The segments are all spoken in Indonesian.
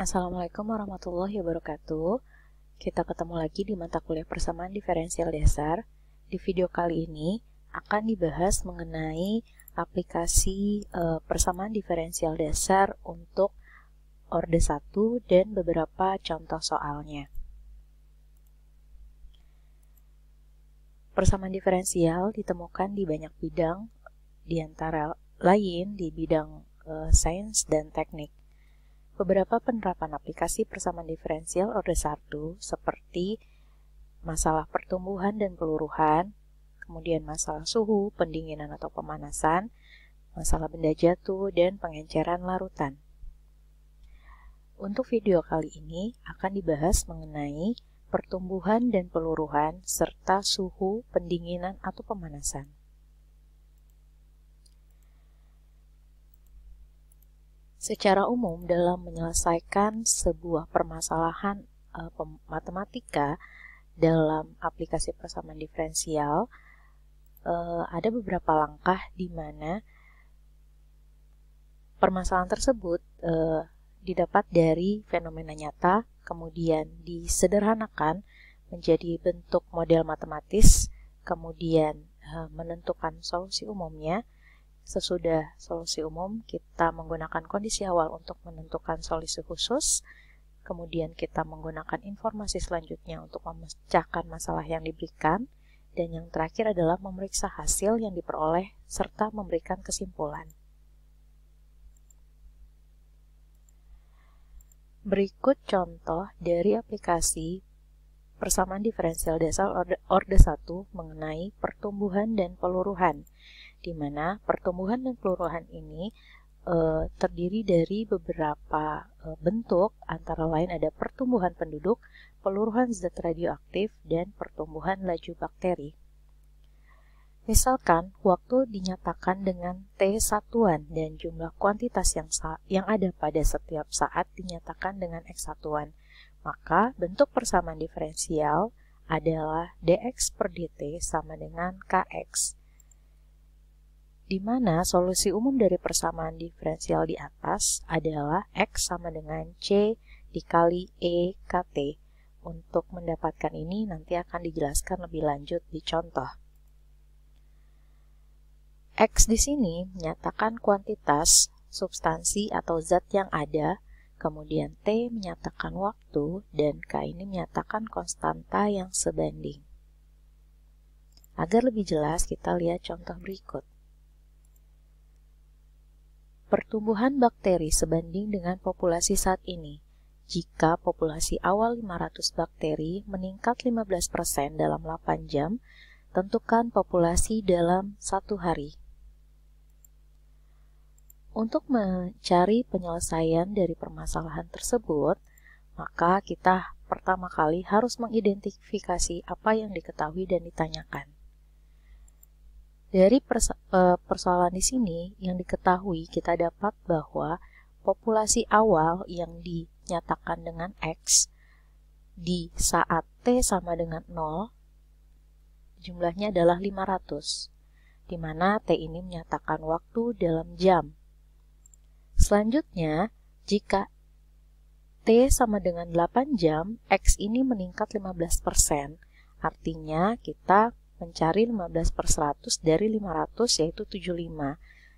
Assalamualaikum warahmatullahi wabarakatuh. Kita ketemu lagi di mata kuliah persamaan diferensial dasar. Di video kali ini akan dibahas mengenai aplikasi e, persamaan diferensial dasar untuk orde 1 dan beberapa contoh soalnya. Persamaan diferensial ditemukan di banyak bidang, di antara lain di bidang e, sains dan teknik beberapa penerapan aplikasi persamaan diferensial order 1 seperti masalah pertumbuhan dan peluruhan, kemudian masalah suhu, pendinginan atau pemanasan, masalah benda jatuh, dan pengenceran larutan. Untuk video kali ini akan dibahas mengenai pertumbuhan dan peluruhan serta suhu, pendinginan atau pemanasan. Secara umum dalam menyelesaikan sebuah permasalahan uh, matematika dalam aplikasi persamaan diferensial uh, ada beberapa langkah di mana permasalahan tersebut uh, didapat dari fenomena nyata kemudian disederhanakan menjadi bentuk model matematis kemudian menentukan solusi umumnya Sesudah solusi umum, kita menggunakan kondisi awal untuk menentukan solusi khusus, kemudian kita menggunakan informasi selanjutnya untuk memecahkan masalah yang diberikan, dan yang terakhir adalah memeriksa hasil yang diperoleh serta memberikan kesimpulan. Berikut contoh dari aplikasi persamaan diferensial dasar orde, satu 1 mengenai pertumbuhan dan peluruhan di mana pertumbuhan dan peluruhan ini e, terdiri dari beberapa e, bentuk, antara lain ada pertumbuhan penduduk, peluruhan zat radioaktif, dan pertumbuhan laju bakteri. Misalkan, waktu dinyatakan dengan T satuan dan jumlah kuantitas yang, yang ada pada setiap saat dinyatakan dengan X satuan, maka bentuk persamaan diferensial adalah dx per dt sama dengan kx di mana solusi umum dari persamaan diferensial di atas adalah X sama dengan C dikali E KT. Untuk mendapatkan ini nanti akan dijelaskan lebih lanjut di contoh. X di sini menyatakan kuantitas, substansi atau zat yang ada, kemudian T menyatakan waktu, dan K ini menyatakan konstanta yang sebanding. Agar lebih jelas, kita lihat contoh berikut pertumbuhan bakteri sebanding dengan populasi saat ini. Jika populasi awal 500 bakteri meningkat 15% dalam 8 jam, tentukan populasi dalam satu hari. Untuk mencari penyelesaian dari permasalahan tersebut, maka kita pertama kali harus mengidentifikasi apa yang diketahui dan ditanyakan. Dari eh, persoalan di sini yang diketahui kita dapat bahwa populasi awal yang dinyatakan dengan X di saat T sama dengan 0 jumlahnya adalah 500 di mana T ini menyatakan waktu dalam jam. Selanjutnya, jika T sama dengan 8 jam, X ini meningkat 15%. Artinya kita mencari 15 per 100 dari 500 yaitu 75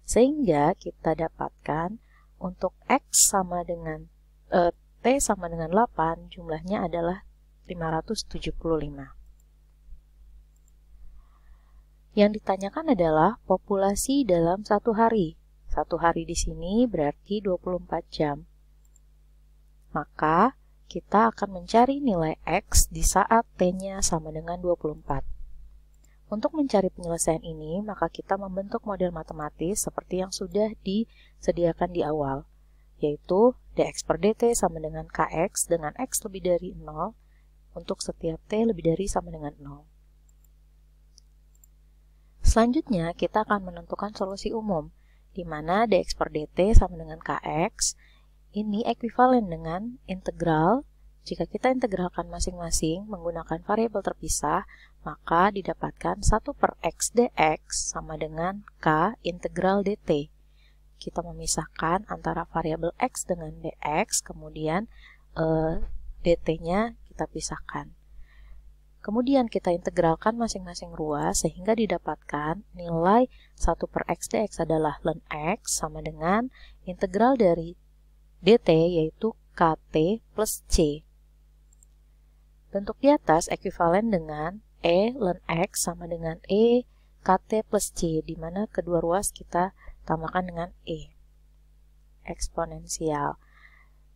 sehingga kita dapatkan untuk X sama dengan e, T sama dengan 8 jumlahnya adalah 575 yang ditanyakan adalah populasi dalam satu hari satu hari di sini berarti 24 jam maka kita akan mencari nilai X di saat T-nya sama dengan 24. Untuk mencari penyelesaian ini, maka kita membentuk model matematis seperti yang sudah disediakan di awal, yaitu dx per dt sama dengan kx dengan x lebih dari 0 untuk setiap t lebih dari sama dengan 0. Selanjutnya, kita akan menentukan solusi umum, di mana dx per dt sama dengan kx ini ekuivalen dengan integral jika kita integralkan masing-masing menggunakan variabel terpisah, maka didapatkan 1 per x dx sama dengan k integral dt. Kita memisahkan antara variabel x dengan dx, kemudian eh, dt-nya kita pisahkan. Kemudian kita integralkan masing-masing ruas sehingga didapatkan nilai 1 per x dx adalah ln x sama dengan integral dari dt yaitu kt plus c. Bentuk di atas ekuivalen dengan E ln X sama dengan E KT plus C, di mana kedua ruas kita tambahkan dengan E. Eksponensial.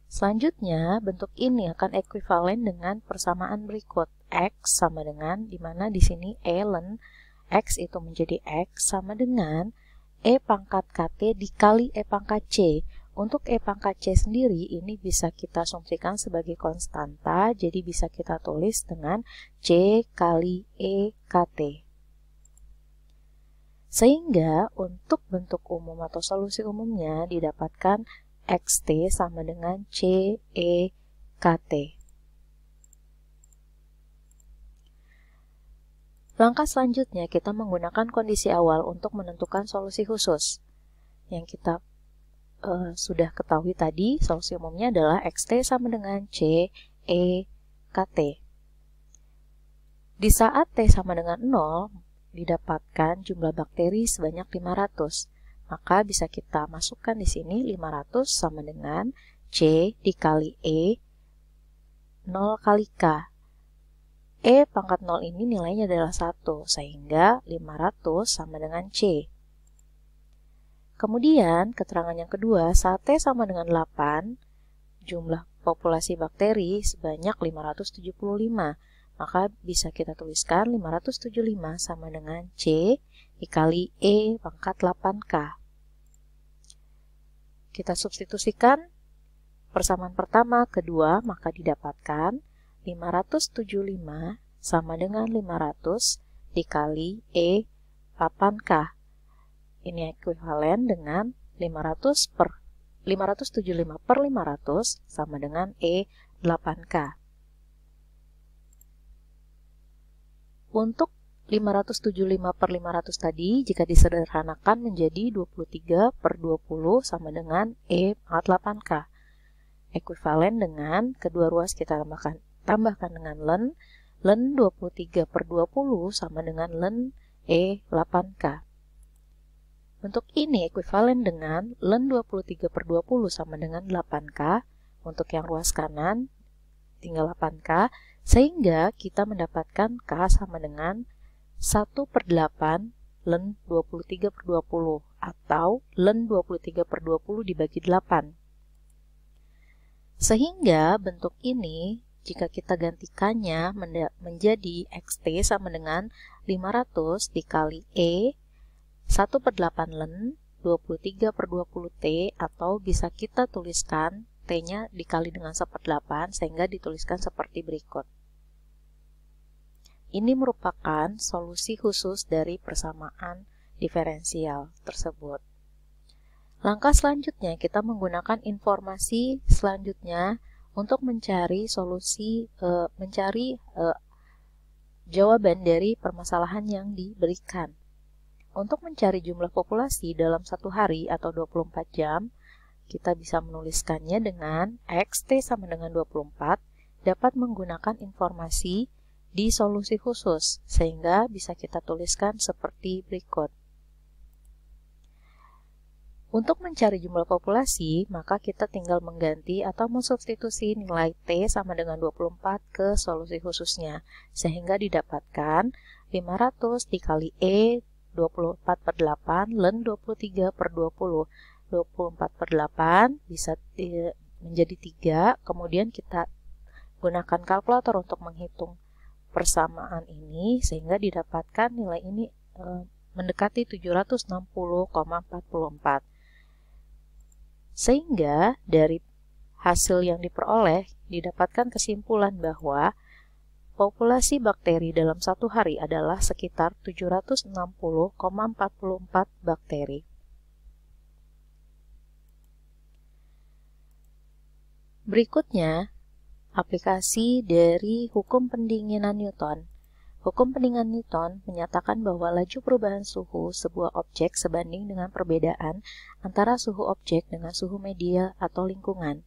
Selanjutnya, bentuk ini akan ekuivalen dengan persamaan berikut. X sama dengan, di mana di sini E ln X itu menjadi X sama dengan E pangkat KT dikali E pangkat C. Untuk E pangkat C sendiri, ini bisa kita asumsikan sebagai konstanta, jadi bisa kita tulis dengan C kali E KT. Sehingga untuk bentuk umum atau solusi umumnya didapatkan XT sama dengan C E KT. Langkah selanjutnya kita menggunakan kondisi awal untuk menentukan solusi khusus yang kita uh, sudah ketahui tadi, solusi umumnya adalah XT sama dengan C, E, KT. Di saat T sama dengan 0, didapatkan jumlah bakteri sebanyak 500. Maka bisa kita masukkan di sini 500 sama dengan C dikali E 0 kali K. E pangkat 0 ini nilainya adalah 1, sehingga 500 sama dengan C. Kemudian, keterangan yang kedua, sate sama dengan 8, jumlah populasi bakteri sebanyak 575. Maka bisa kita tuliskan 575 sama dengan C dikali E pangkat 8K. Kita substitusikan persamaan pertama, kedua, maka didapatkan 575 sama dengan 500 dikali E 8K ini ekuivalen dengan 500 per 575 per 500 sama dengan E 8K. Untuk 575 per 500 tadi, jika disederhanakan menjadi 23 per 20 sama dengan E 8K. Ekuivalen dengan kedua ruas kita tambahkan, tambahkan dengan len, len 23 per 20 sama dengan len E 8K. Bentuk ini ekuivalen dengan len 23 per 20 sama dengan 8K untuk yang ruas kanan, tinggal 8K, sehingga kita mendapatkan K sama dengan 1 per 8 len 23 per 20 atau len 23 per 20 dibagi 8. Sehingga bentuk ini jika kita gantikannya menjadi xt sama dengan 500 dikali E 1 per 8 len 23 per 20 T atau bisa kita tuliskan T-nya dikali dengan 1 per 8 sehingga dituliskan seperti berikut. Ini merupakan solusi khusus dari persamaan diferensial tersebut. Langkah selanjutnya kita menggunakan informasi selanjutnya untuk mencari solusi e, mencari e, jawaban dari permasalahan yang diberikan. Untuk mencari jumlah populasi dalam satu hari atau 24 jam, kita bisa menuliskannya dengan X T sama dengan 24 dapat menggunakan informasi di solusi khusus, sehingga bisa kita tuliskan seperti berikut. Untuk mencari jumlah populasi, maka kita tinggal mengganti atau mensubstitusi nilai T sama dengan 24 ke solusi khususnya, sehingga didapatkan 500 dikali E 24 per 8, len 23 per 20. 24 per 8 bisa e, menjadi 3, kemudian kita gunakan kalkulator untuk menghitung persamaan ini sehingga didapatkan nilai ini e, mendekati 760,44. Sehingga dari hasil yang diperoleh didapatkan kesimpulan bahwa Populasi bakteri dalam satu hari adalah sekitar 760,44 bakteri. Berikutnya, aplikasi dari hukum pendinginan Newton. Hukum pendinginan Newton menyatakan bahwa laju perubahan suhu sebuah objek sebanding dengan perbedaan antara suhu objek dengan suhu media atau lingkungan,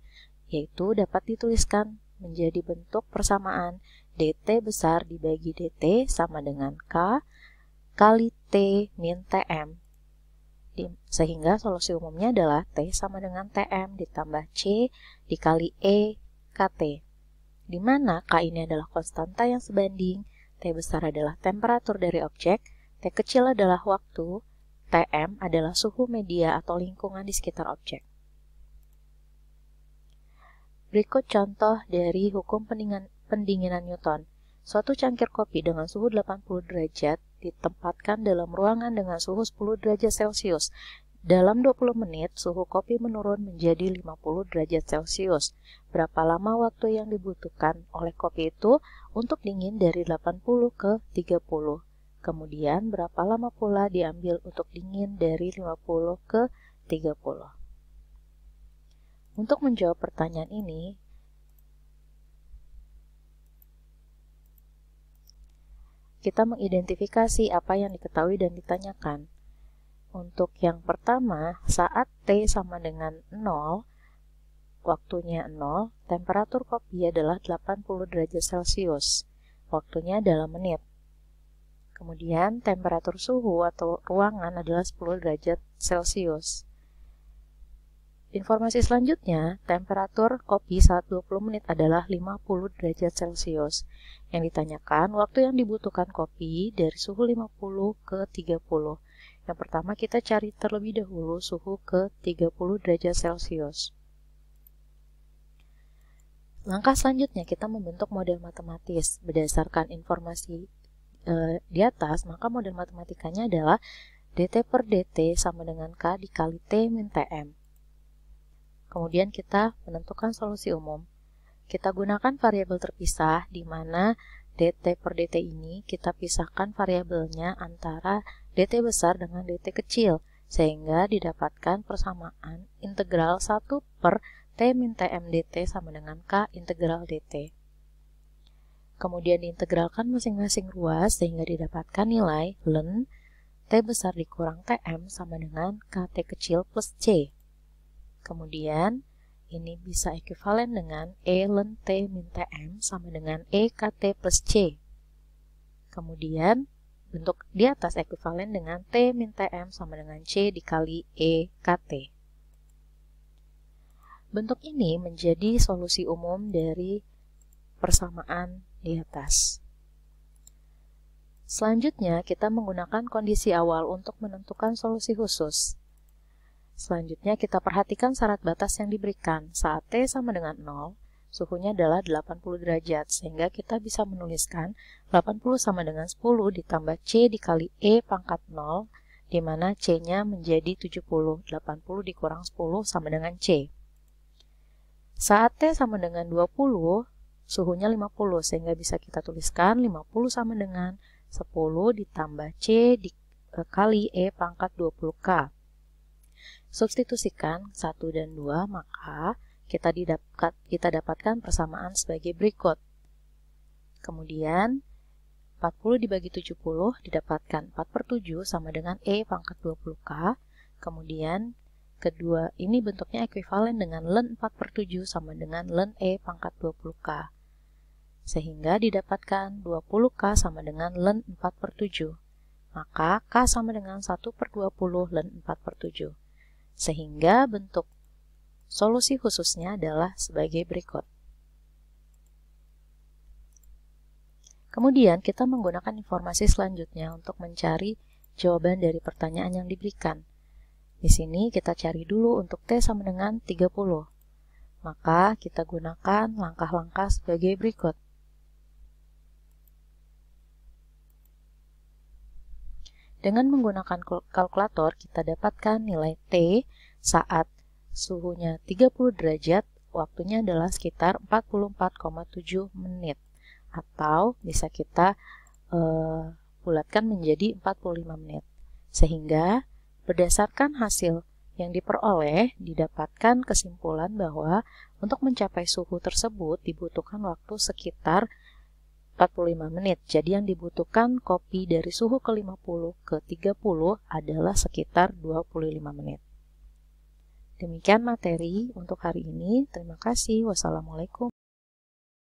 yaitu dapat dituliskan menjadi bentuk persamaan DT besar dibagi DT sama dengan K kali T min TM. Sehingga solusi umumnya adalah T sama dengan TM ditambah C dikali E KT. Di mana K ini adalah konstanta yang sebanding, T besar adalah temperatur dari objek, T kecil adalah waktu, TM adalah suhu media atau lingkungan di sekitar objek. Berikut contoh dari hukum pendinginan Newton. Suatu cangkir kopi dengan suhu 80 derajat ditempatkan dalam ruangan dengan suhu 10 derajat Celcius. Dalam 20 menit, suhu kopi menurun menjadi 50 derajat Celcius. Berapa lama waktu yang dibutuhkan oleh kopi itu untuk dingin dari 80 ke 30? Kemudian, berapa lama pula diambil untuk dingin dari 50 ke 30? Untuk menjawab pertanyaan ini, kita mengidentifikasi apa yang diketahui dan ditanyakan. Untuk yang pertama, saat T sama dengan 0, waktunya 0, temperatur kopi adalah 80 derajat Celcius, waktunya dalam menit. Kemudian, temperatur suhu atau ruangan adalah 10 derajat Celcius. Informasi selanjutnya, temperatur kopi saat 20 menit adalah 50 derajat Celcius. Yang ditanyakan, waktu yang dibutuhkan kopi dari suhu 50 ke 30. Yang pertama kita cari terlebih dahulu suhu ke 30 derajat Celcius. Langkah selanjutnya kita membentuk model matematis berdasarkan informasi e, di atas, maka model matematikanya adalah dt per dt sama dengan k dikali t min tm Kemudian kita menentukan solusi umum. Kita gunakan variabel terpisah di mana dt per dt ini kita pisahkan variabelnya antara dt besar dengan dt kecil sehingga didapatkan persamaan integral 1 per t min tm dt sama dengan k integral dt. Kemudian diintegralkan masing-masing ruas sehingga didapatkan nilai ln t besar dikurang tm sama dengan kt kecil plus c. Kemudian, ini bisa ekuivalen dengan E len T min TM sama dengan E KT plus C. Kemudian, bentuk di atas ekuivalen dengan T min TM sama dengan C dikali E KT. Bentuk ini menjadi solusi umum dari persamaan di atas. Selanjutnya, kita menggunakan kondisi awal untuk menentukan solusi khusus. Selanjutnya kita perhatikan syarat batas yang diberikan. Saat T sama dengan 0, suhunya adalah 80 derajat, sehingga kita bisa menuliskan 80 sama dengan 10 ditambah C dikali E pangkat 0, di mana C-nya menjadi 70, 80 dikurang 10 sama dengan C. Saat T sama dengan 20, suhunya 50, sehingga bisa kita tuliskan 50 sama dengan 10 ditambah C dikali e, e pangkat 20K Substitusikan 1 dan 2, maka kita, didapat, kita dapatkan persamaan sebagai berikut. Kemudian, 40 dibagi 70 didapatkan 4 per 7 sama dengan E pangkat 20K. Kemudian kedua ini bentuknya ekuivalen dengan len 4 per 7 sama dengan len E pangkat 20K. Sehingga didapatkan 20K sama dengan len 4 per 7. Maka K sama dengan 1 per 20 len 4 per 7 sehingga bentuk solusi khususnya adalah sebagai berikut. Kemudian kita menggunakan informasi selanjutnya untuk mencari jawaban dari pertanyaan yang diberikan. Di sini kita cari dulu untuk T sama dengan 30. Maka kita gunakan langkah-langkah sebagai berikut. Dengan menggunakan kalkulator, kita dapatkan nilai T saat suhunya 30 derajat, waktunya adalah sekitar 44,7 menit. Atau bisa kita uh, bulatkan menjadi 45 menit. Sehingga berdasarkan hasil yang diperoleh didapatkan kesimpulan bahwa untuk mencapai suhu tersebut dibutuhkan waktu sekitar 45 menit. Jadi yang dibutuhkan kopi dari suhu ke 50 ke 30 adalah sekitar 25 menit. Demikian materi untuk hari ini. Terima kasih. Wassalamualaikum.